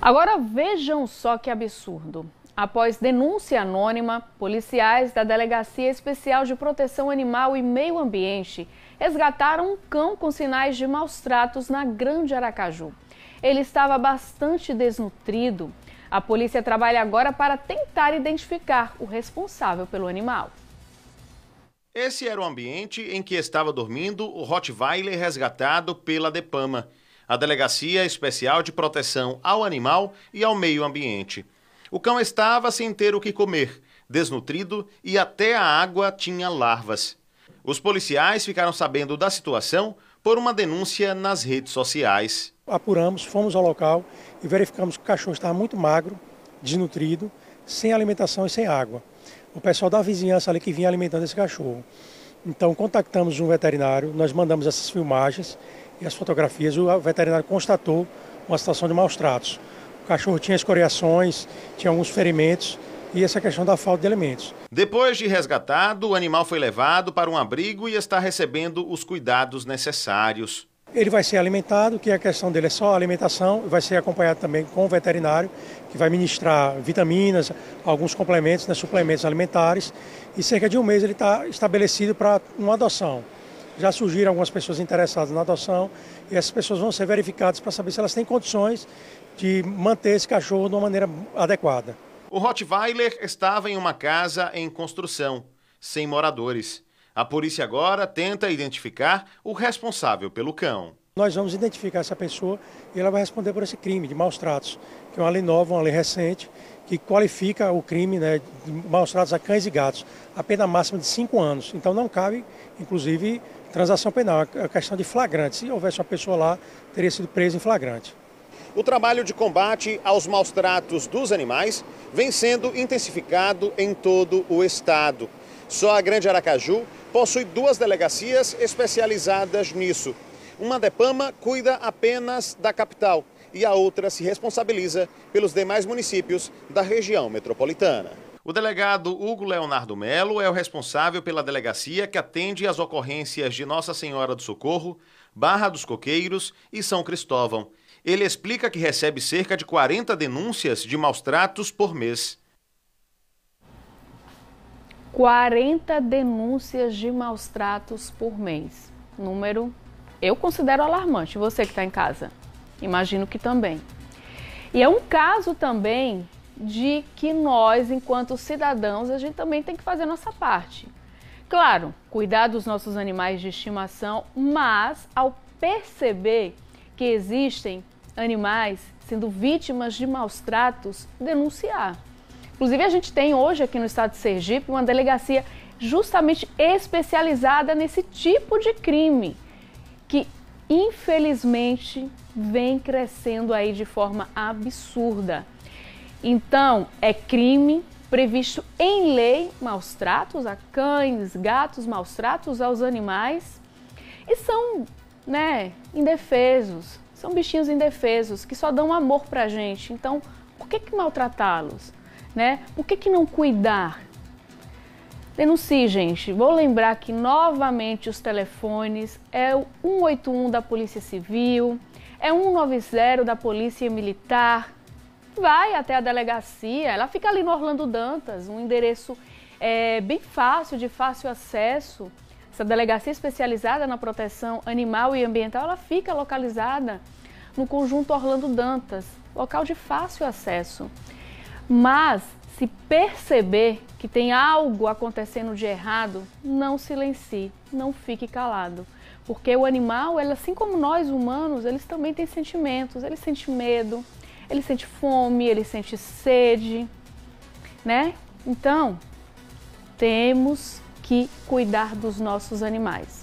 Agora vejam só que absurdo. Após denúncia anônima, policiais da Delegacia Especial de Proteção Animal e Meio Ambiente resgataram um cão com sinais de maus tratos na Grande Aracaju. Ele estava bastante desnutrido. A polícia trabalha agora para tentar identificar o responsável pelo animal. Esse era o ambiente em que estava dormindo o Rottweiler resgatado pela Depama a Delegacia Especial de Proteção ao Animal e ao Meio Ambiente. O cão estava sem ter o que comer, desnutrido e até a água tinha larvas. Os policiais ficaram sabendo da situação por uma denúncia nas redes sociais. Apuramos, fomos ao local e verificamos que o cachorro estava muito magro, desnutrido, sem alimentação e sem água. O pessoal da vizinhança ali que vinha alimentando esse cachorro. Então contactamos um veterinário, nós mandamos essas filmagens e as fotografias, o veterinário constatou uma situação de maus tratos. O cachorro tinha escoriações, tinha alguns ferimentos e essa questão da falta de alimentos. Depois de resgatado, o animal foi levado para um abrigo e está recebendo os cuidados necessários. Ele vai ser alimentado, que a questão dele é só alimentação, vai ser acompanhado também com o veterinário, que vai ministrar vitaminas, alguns complementos, né, suplementos alimentares, e cerca de um mês ele está estabelecido para uma adoção já surgiram algumas pessoas interessadas na adoção e essas pessoas vão ser verificadas para saber se elas têm condições de manter esse cachorro de uma maneira adequada. O Rottweiler estava em uma casa em construção, sem moradores. A polícia agora tenta identificar o responsável pelo cão. Nós vamos identificar essa pessoa e ela vai responder por esse crime de maus tratos, que é uma lei nova, uma lei recente, que qualifica o crime né, de maus tratos a cães e gatos, a pena máxima de cinco anos. Então não cabe, inclusive, transação penal, é questão de flagrante. Se houvesse uma pessoa lá, teria sido preso em flagrante. O trabalho de combate aos maus tratos dos animais vem sendo intensificado em todo o estado. Só a Grande Aracaju possui duas delegacias especializadas nisso. Uma DEPAMA cuida apenas da capital e a outra se responsabiliza pelos demais municípios da região metropolitana. O delegado Hugo Leonardo Melo é o responsável pela delegacia que atende as ocorrências de Nossa Senhora do Socorro, Barra dos Coqueiros e São Cristóvão. Ele explica que recebe cerca de 40 denúncias de maus tratos por mês. 40 denúncias de maus tratos por mês. Número eu considero alarmante. Você que está em casa, imagino que também. E é um caso também de que nós, enquanto cidadãos, a gente também tem que fazer nossa parte. Claro, cuidar dos nossos animais de estimação, mas ao perceber que existem animais sendo vítimas de maus tratos, denunciar. Inclusive, a gente tem hoje aqui no estado de Sergipe uma delegacia justamente especializada nesse tipo de crime, que infelizmente vem crescendo aí de forma absurda. Então, é crime previsto em lei maus tratos a cães, gatos, maus tratos aos animais. E são, né, indefesos. São bichinhos indefesos que só dão amor pra gente. Então, por que, que maltratá-los? Né? Por que, que não cuidar? Denuncie, gente. Vou lembrar que novamente os telefones é o 181 da Polícia Civil, é 190 da Polícia Militar, vai até a delegacia, ela fica ali no Orlando Dantas, um endereço é, bem fácil, de fácil acesso. Essa delegacia especializada na proteção animal e ambiental, ela fica localizada no conjunto Orlando Dantas, local de fácil acesso. Mas se perceber que tem algo acontecendo de errado, não silencie, não fique calado. Porque o animal, ele, assim como nós humanos, eles também têm sentimentos, ele sente medo, ele sente fome, ele sente sede, né? Então, temos que cuidar dos nossos animais.